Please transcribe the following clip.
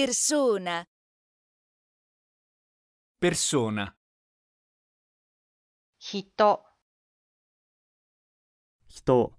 Persona. Persona. Hito. Hito.